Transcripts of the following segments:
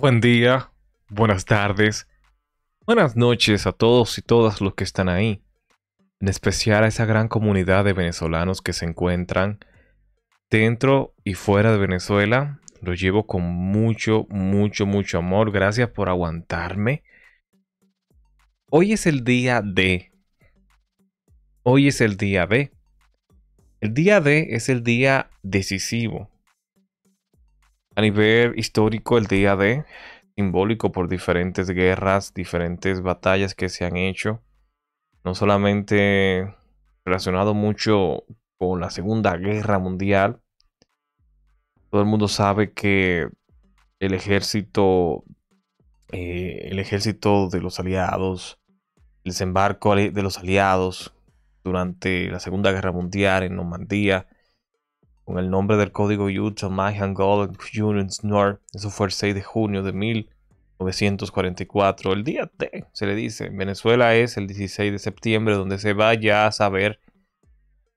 Buen día, buenas tardes, buenas noches a todos y todas los que están ahí, en especial a esa gran comunidad de venezolanos que se encuentran dentro y fuera de Venezuela. Lo llevo con mucho, mucho, mucho amor. Gracias por aguantarme. Hoy es el día D. Hoy es el día B. El día D es el día decisivo a nivel histórico el día de simbólico por diferentes guerras, diferentes batallas que se han hecho, no solamente relacionado mucho con la Segunda Guerra Mundial. Todo el mundo sabe que el ejército, eh, el ejército de los aliados, el desembarco de los aliados durante la Segunda Guerra Mundial en Normandía, con el nombre del código Utah Union, Snort. Eso fue el 6 de junio de 1944. El día T, se le dice. Venezuela es el 16 de septiembre, donde se va ya a saber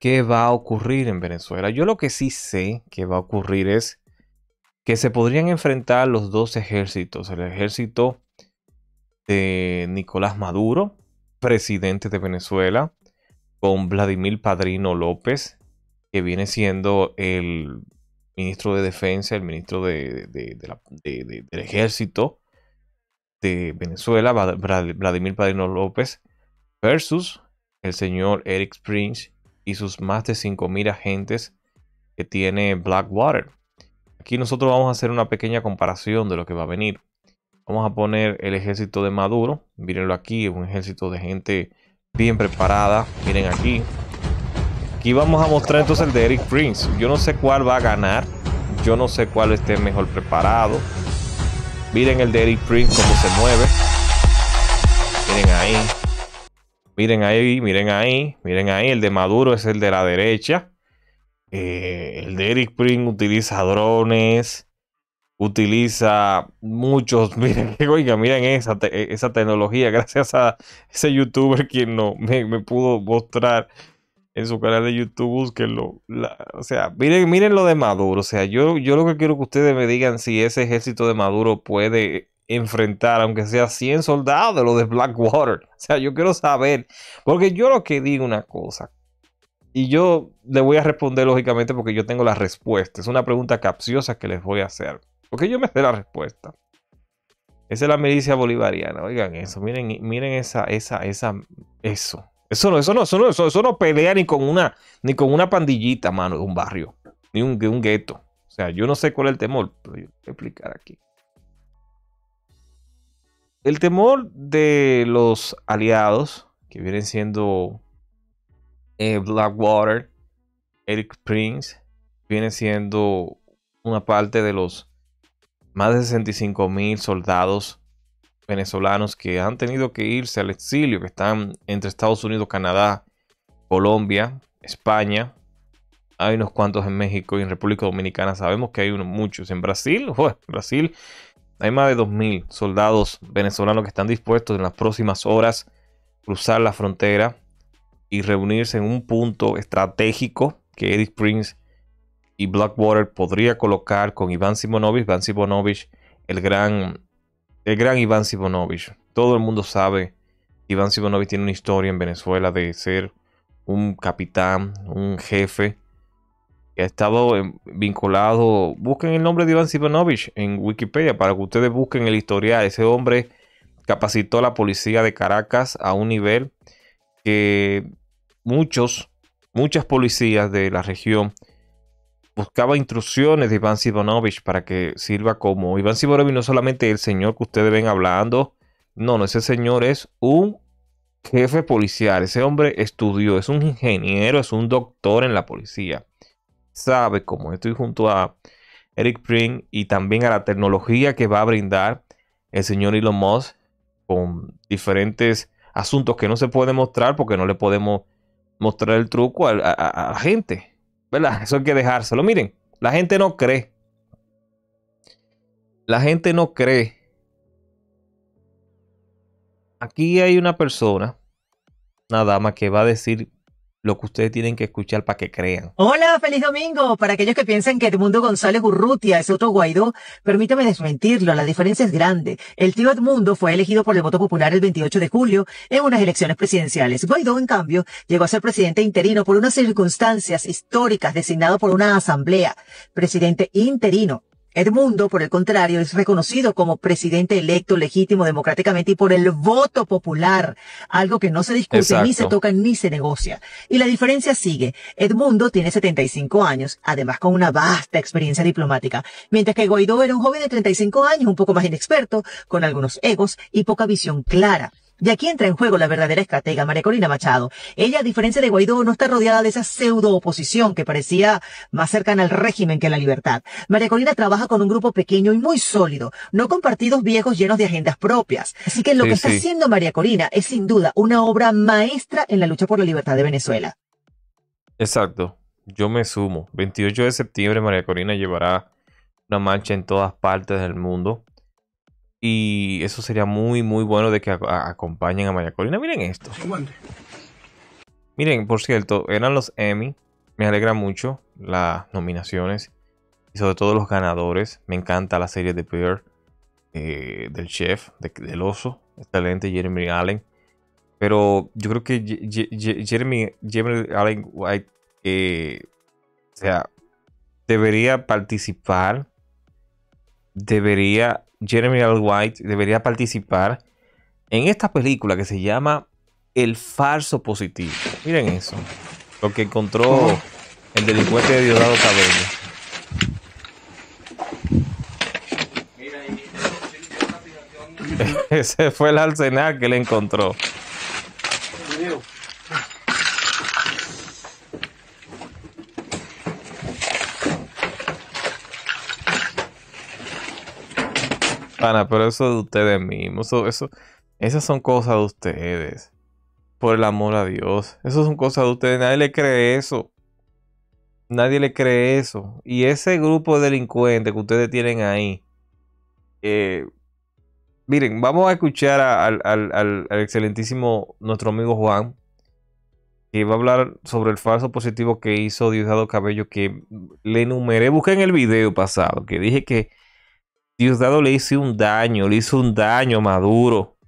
qué va a ocurrir en Venezuela. Yo lo que sí sé que va a ocurrir es que se podrían enfrentar los dos ejércitos. El ejército de Nicolás Maduro, presidente de Venezuela, con Vladimir Padrino López, que viene siendo el ministro de Defensa, el ministro del Ejército de Venezuela, Vladimir Padrino López, versus el señor Eric Springs y sus más de 5.000 agentes que tiene Blackwater. Aquí nosotros vamos a hacer una pequeña comparación de lo que va a venir. Vamos a poner el ejército de Maduro. mirenlo aquí, es un ejército de gente bien preparada. Miren aquí, Aquí vamos a mostrar entonces el de Eric Prince. Yo no sé cuál va a ganar. Yo no sé cuál esté mejor preparado. Miren el de Eric Prince cómo se mueve. Miren ahí. Miren ahí, miren ahí, miren ahí. El de Maduro es el de la derecha. Eh, el de Eric Prince utiliza drones. Utiliza muchos. Miren, oiga, miren esa, esa tecnología. Gracias a ese youtuber quien no me, me pudo mostrar en su canal de YouTube, búsquenlo. La, o sea, miren, miren lo de Maduro. O sea, yo, yo lo que quiero que ustedes me digan si ese ejército de Maduro puede enfrentar, aunque sea 100 soldados de los de Blackwater. O sea, yo quiero saber. Porque yo lo que digo una cosa. Y yo le voy a responder lógicamente porque yo tengo la respuesta. Es una pregunta capciosa que les voy a hacer. Porque yo me sé la respuesta. Esa es la milicia bolivariana. Oigan eso. Miren, miren esa, esa, esa, eso. Eso no, eso pelea ni con una, ni con una pandillita, mano, de un barrio, ni un, un gueto. O sea, yo no sé cuál es el temor, pero voy a explicar aquí. El temor de los aliados, que vienen siendo eh, Blackwater, Eric Prince, viene siendo una parte de los más de 65 mil soldados venezolanos que han tenido que irse al exilio, que están entre Estados Unidos, Canadá, Colombia, España. Hay unos cuantos en México y en República Dominicana. Sabemos que hay unos muchos. En Brasil, Brasil hay más de 2.000 soldados venezolanos que están dispuestos en las próximas horas cruzar la frontera y reunirse en un punto estratégico que Eric Springs y Blackwater podría colocar con Iván Simonovich. Iván Simonovich, el gran el gran Iván sibonovich Todo el mundo sabe que Iván Sibonovich tiene una historia en Venezuela de ser un capitán, un jefe, que ha estado vinculado. Busquen el nombre de Iván Sibonovich en Wikipedia para que ustedes busquen el historial. Ese hombre capacitó a la policía de Caracas a un nivel que muchos, muchas policías de la región buscaba instrucciones de Iván Sibonovich para que sirva como. Iván Sibonovich, no solamente el señor que ustedes ven hablando, no, no, ese señor es un jefe policial, ese hombre estudió, es un ingeniero, es un doctor en la policía. Sabe cómo estoy junto a Eric Pring y también a la tecnología que va a brindar el señor Elon Musk con diferentes asuntos que no se puede mostrar porque no le podemos mostrar el truco a la gente. ¿verdad? Eso hay que dejárselo. Miren, la gente no cree. La gente no cree. Aquí hay una persona, una dama que va a decir lo que ustedes tienen que escuchar para que crean. Hola, feliz domingo. Para aquellos que piensan que Edmundo González Urrutia es otro Guaidó, permítame desmentirlo, la diferencia es grande. El tío Edmundo fue elegido por el voto popular el 28 de julio en unas elecciones presidenciales. Guaidó, en cambio, llegó a ser presidente interino por unas circunstancias históricas designado por una asamblea. Presidente interino, Edmundo, por el contrario, es reconocido como presidente electo legítimo democráticamente y por el voto popular, algo que no se discute, ni se toca, ni se negocia. Y la diferencia sigue. Edmundo tiene 75 años, además con una vasta experiencia diplomática, mientras que Guaidó era un joven de 35 años, un poco más inexperto, con algunos egos y poca visión clara. Y aquí entra en juego la verdadera estratega, María Corina Machado. Ella, a diferencia de Guaidó, no está rodeada de esa pseudo oposición que parecía más cercana al régimen que a la libertad. María Corina trabaja con un grupo pequeño y muy sólido, no con partidos viejos llenos de agendas propias. Así que lo que está haciendo María Corina es sin duda una obra maestra en la lucha por la libertad de Venezuela. Exacto, yo me sumo. 28 de septiembre María Corina llevará una mancha en todas partes del mundo y eso sería muy, muy bueno de que acompañen a María Corina. Miren esto. Miren, por cierto, eran los Emmy. Me alegra mucho las nominaciones y sobre todo los ganadores. Me encanta la serie de Bear, eh, del chef, del oso, excelente, Jeremy Allen. Pero yo creo que Jeremy, Allen White, eh, o sea, debería participar, debería Jeremy L. White debería participar en esta película que se llama El falso positivo. Miren eso. Lo que encontró oh. el delincuente de Diosdado Cabello. Ese fue el arsenal que le encontró. Ana, pero eso de ustedes mismos. Eso, esas son cosas de ustedes. Por el amor a Dios. Esas son cosas de ustedes. Nadie le cree eso. Nadie le cree eso. Y ese grupo de delincuentes que ustedes tienen ahí. Eh, miren, vamos a escuchar al, al excelentísimo nuestro amigo Juan que va a hablar sobre el falso positivo que hizo Diosdado Cabello, que le enumeré, busqué en el video pasado, que dije que Diosdado le hizo un daño, le hizo un daño Maduro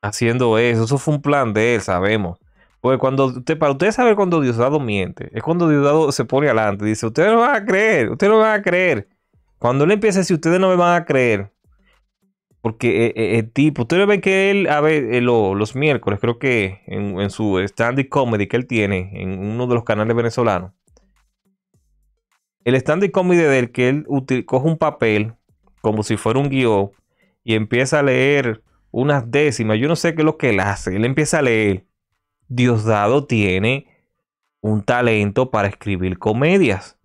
haciendo eso. Eso fue un plan de él, sabemos. Porque cuando para ustedes saber cuando Diosdado miente, es cuando Diosdado se pone adelante. Dice, ustedes no van a creer, ustedes no van a creer. Cuando él empieza a ustedes no me van a creer. Porque eh, eh, el, tipo, ustedes ven que él, a ver, eh, los, miércoles, creo que en, su stand-up comedy que él tiene en uno de los canales venezolanos, el stand-up comedy del que él coge un papel como si fuera un guión y empieza a leer unas décimas. Yo no sé qué es lo que él hace. Él empieza a leer. Diosdado tiene un talento para escribir comedias.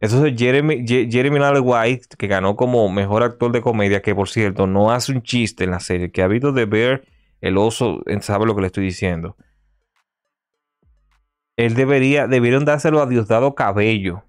Eso es Jeremy, Jeremy White, que ganó como mejor actor de comedia, que por cierto no hace un chiste en la serie. Que ha visto de ver el oso, sabe lo que le estoy diciendo. Él debería, debieron dárselo a Diosdado Cabello.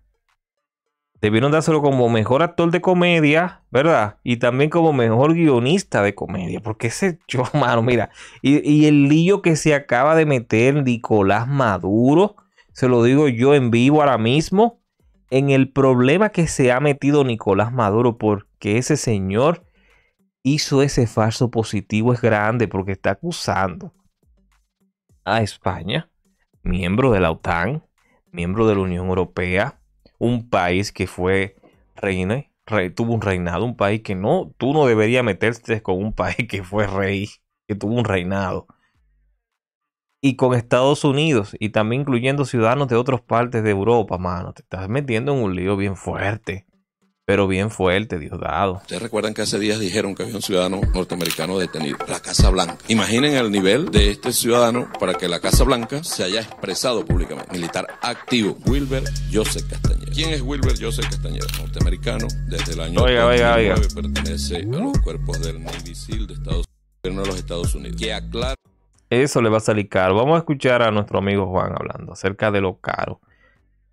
Debieron dárselo como mejor actor de comedia, ¿verdad? Y también como mejor guionista de comedia. Porque ese yo, mano, mira. Y, y el lío que se acaba de meter Nicolás Maduro, se lo digo yo en vivo ahora mismo, en el problema que se ha metido Nicolás Maduro, porque ese señor hizo ese falso positivo, es grande, porque está acusando a España, miembro de la OTAN, miembro de la Unión Europea, un país que fue rey tuvo un reinado, un país que no, tú no deberías meterte con un país que fue rey, que tuvo un reinado. Y con Estados Unidos, y también incluyendo ciudadanos de otras partes de Europa, mano, te estás metiendo en un lío bien fuerte pero bien fuerte, dado. Ustedes recuerdan que hace días dijeron que había un ciudadano norteamericano detenido. La Casa Blanca. Imaginen el nivel de este ciudadano para que la Casa Blanca se haya expresado públicamente. Militar activo, Wilber Joseph Castañeda. ¿Quién es Wilber Joseph Castañeda? Norteamericano, desde el año oiga, oiga, oiga. pertenece a los cuerpos del Navy de Estados Unidos, de los Estados Unidos. Que aclara... Eso le va a salir caro. Vamos a escuchar a nuestro amigo Juan hablando acerca de lo caro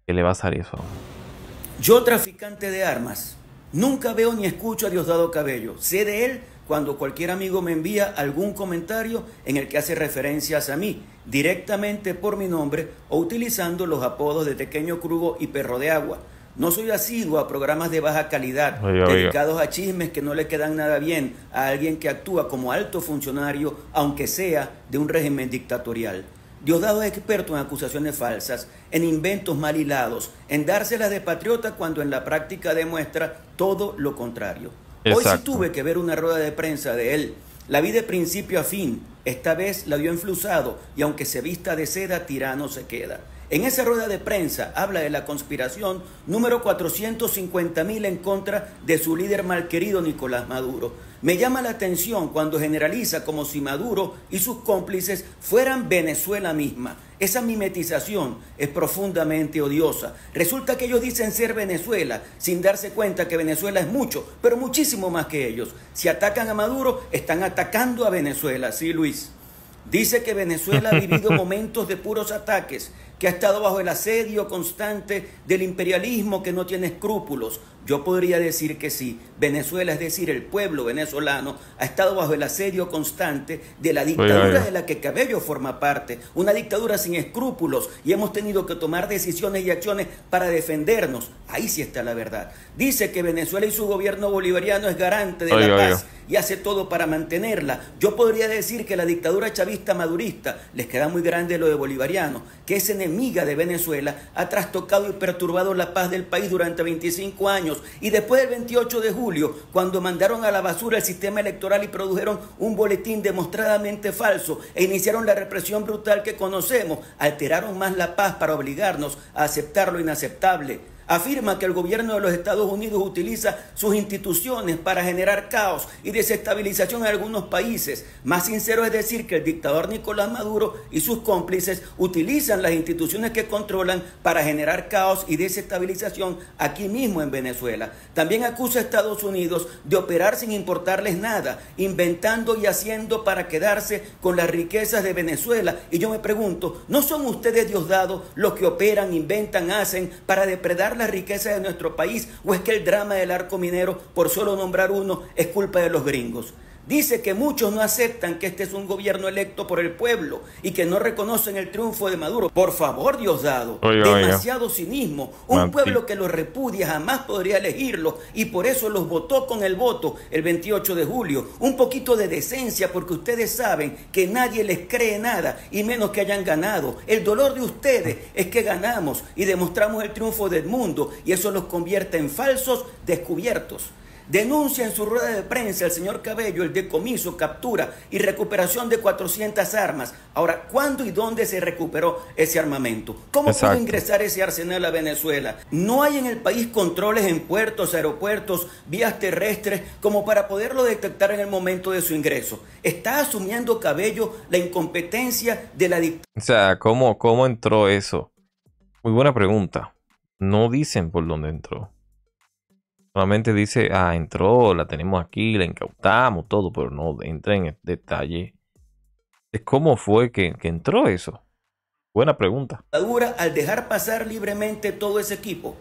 que le va a salir eso. Yo, traficante de armas, nunca veo ni escucho a Diosdado Cabello. Sé de él cuando cualquier amigo me envía algún comentario en el que hace referencias a mí, directamente por mi nombre o utilizando los apodos de Pequeño Crugo y Perro de Agua. No soy asiduo a programas de baja calidad, dedicados a chismes que no le quedan nada bien a alguien que actúa como alto funcionario, aunque sea de un régimen dictatorial. Diosdado es experto en acusaciones falsas, en inventos mal hilados, en dárselas de patriota cuando en la práctica demuestra todo lo contrario. Hoy sí tuve que ver una rueda de prensa de él. La vi de principio a fin. Esta vez la dio enflusado y aunque se vista de seda, tirano se queda. En esa rueda de prensa habla de la conspiración número 450 mil en contra de su líder malquerido Nicolás Maduro. Me llama la atención cuando generaliza como si Maduro y sus cómplices fueran Venezuela misma. Esa mimetización es profundamente odiosa. Resulta que ellos dicen ser Venezuela sin darse cuenta que Venezuela es mucho, pero muchísimo más que ellos. Si atacan a Maduro, están atacando a Venezuela, sí Luis. Dice que Venezuela ha vivido momentos de puros ataques que ha estado bajo el asedio constante del imperialismo que no tiene escrúpulos? Yo podría decir que sí. Venezuela, es decir, el pueblo venezolano, ha estado bajo el asedio constante de la dictadura de la que Cabello forma parte, una dictadura sin escrúpulos, y hemos tenido que tomar decisiones y acciones para defendernos. Ahí sí está la verdad. Dice que Venezuela y su gobierno bolivariano es garante de la paz y hace todo para mantenerla. Yo podría decir que la dictadura chavista madurista les queda muy grande lo de bolivariano, que es en enemiga de Venezuela, ha trastocado y perturbado la paz del país durante 25 años. Y después del 28 de julio, cuando mandaron a la basura el sistema electoral y produjeron un boletín demostradamente falso e iniciaron la represión brutal que conocemos, alteraron más la paz para obligarnos a aceptar lo inaceptable. Afirma que el gobierno de los Estados Unidos utiliza sus instituciones para generar caos y desestabilización en algunos países. Más sincero es decir que el dictador Nicolás Maduro y sus cómplices utilizan las instituciones que controlan para generar caos y desestabilización aquí mismo en Venezuela. También acusa a Estados Unidos de operar sin importarles nada, inventando y haciendo para quedarse con las riquezas de Venezuela. Y yo me pregunto, ¿no son ustedes, Diosdado, los que operan, inventan, hacen para depredar la riqueza de nuestro país? ¿O es que el drama del arco minero, por solo nombrar uno, es culpa de los gringos? Dice que muchos no aceptan que este es un gobierno electo por el pueblo y que no reconocen el triunfo de Maduro. Por favor, Diosdado, dado, demasiado cinismo. Un pueblo que los repudia jamás podría elegirlo y por eso los votó con el voto el 28 de julio. Un poquito de decencia porque ustedes saben que nadie les cree nada y menos que hayan ganado. El dolor de ustedes es que ganamos y demostramos el triunfo del mundo y eso los convierte en falsos descubiertos denuncia en su rueda de prensa el señor Cabello el decomiso, captura y recuperación de 400 armas. Ahora, ¿cuándo y dónde se recuperó ese armamento? ¿Cómo pudo ingresar ese arsenal a Venezuela? No hay en el país controles en puertos, aeropuertos, vías terrestres, como para poderlo detectar en el momento de su ingreso. Está asumiendo Cabello la incompetencia de la dictadura. O sea, ¿cómo, ¿cómo entró eso? Muy buena pregunta. No dicen por dónde entró. Solamente dice, ah, entró, la tenemos aquí, la incautamos, todo, pero no entra en detalle de cómo fue que, que entró eso. Buena pregunta. Al dejar pasar libremente todo ese equipo,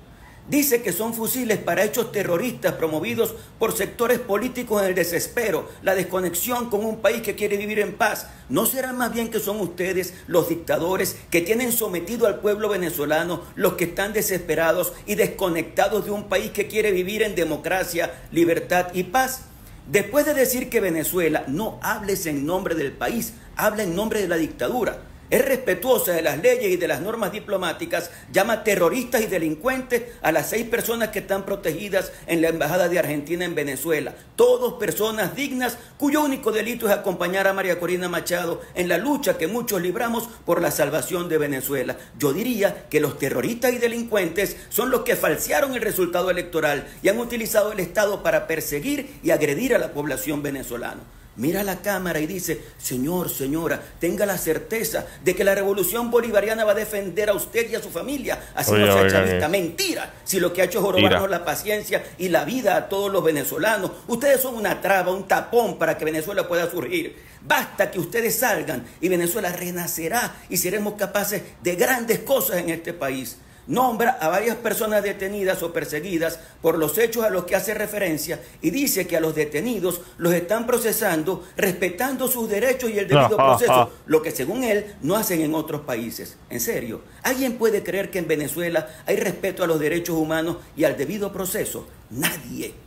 Dice que son fusiles para hechos terroristas promovidos por sectores políticos en el desespero, la desconexión con un país que quiere vivir en paz. ¿No será más bien que son ustedes los dictadores que tienen sometido al pueblo venezolano, los que están desesperados y desconectados de un país que quiere vivir en democracia, libertad y paz? Después de decir que Venezuela, no hables en nombre del país, habla en nombre de la dictadura es respetuosa de las leyes y de las normas diplomáticas, llama terroristas y delincuentes a las seis personas que están protegidas en la Embajada de Argentina en Venezuela. Todos personas dignas cuyo único delito es acompañar a María Corina Machado en la lucha que muchos libramos por la salvación de Venezuela. Yo diría que los terroristas y delincuentes son los que falsearon el resultado electoral y han utilizado el Estado para perseguir y agredir a la población venezolana mira la cámara y dice, Señor, señora, tenga la certeza de que la revolución bolivariana va a defender a usted y a su familia. Así no se echa esta mentira. Si lo que ha hecho es jorobarnos la paciencia y la vida a todos los venezolanos, ustedes son una traba, un tapón para que Venezuela pueda surgir. Basta que ustedes salgan y Venezuela renacerá y seremos capaces de grandes cosas en este país nombra a varias personas detenidas o perseguidas por los hechos a los que hace referencia y dice que a los detenidos los están procesando respetando sus derechos y el debido proceso, lo que según él no hacen en otros países. En serio, ¿alguien puede creer que en Venezuela hay respeto a los derechos humanos y al debido proceso? Nadie.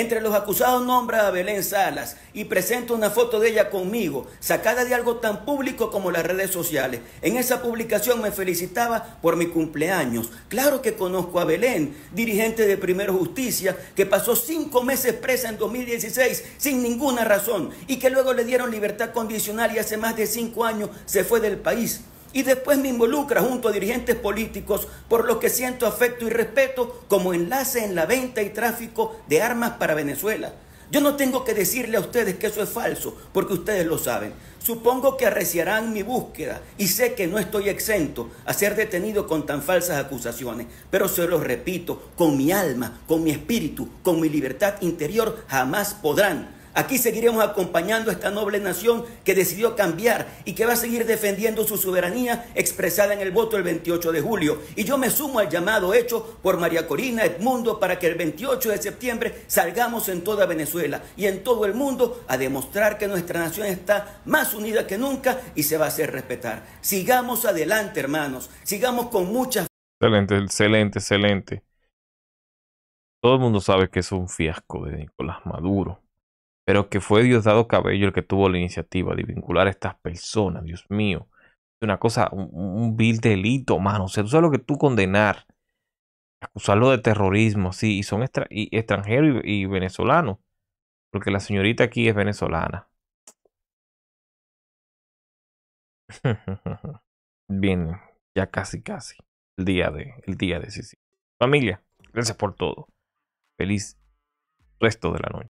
Entre los acusados nombra a Belén Salas y presento una foto de ella conmigo, sacada de algo tan público como las redes sociales. En esa publicación me felicitaba por mi cumpleaños. Claro que conozco a Belén, dirigente de Primero Justicia, que pasó cinco meses presa en 2016 sin ninguna razón y que luego le dieron libertad condicional y hace más de cinco años se fue del país y después me involucra junto a dirigentes políticos por los que siento afecto y respeto como enlace en la venta y tráfico de armas para Venezuela. Yo no tengo que decirle a ustedes que eso es falso, porque ustedes lo saben. Supongo que arreciarán mi búsqueda y sé que no estoy exento a ser detenido con tan falsas acusaciones, pero se los repito, con mi alma, con mi espíritu, con mi libertad interior, jamás podrán Aquí seguiremos acompañando a esta noble nación que decidió cambiar y que va a seguir defendiendo su soberanía expresada en el voto el 28 de julio. Y yo me sumo al llamado hecho por María Corina Edmundo para que el 28 de septiembre salgamos en toda Venezuela y en todo el mundo a demostrar que nuestra nación está más unida que nunca y se va a hacer respetar. Sigamos adelante, hermanos. Sigamos con muchas... Excelente, excelente, excelente. Todo el mundo sabe que es un fiasco de Nicolás Maduro pero que fue Diosdado Cabello el que tuvo la iniciativa de vincular a estas personas, Dios mío. Es una cosa, un, vil delito, mano. O sea, tú sabes lo que tú condenar, acusarlo de terrorismo, sí, y son y extranjeros y, venezolanos, porque la señorita aquí es venezolana. Bien, ya casi, casi. El día de, el día de sí. Familia, gracias por todo. Feliz resto de la noche.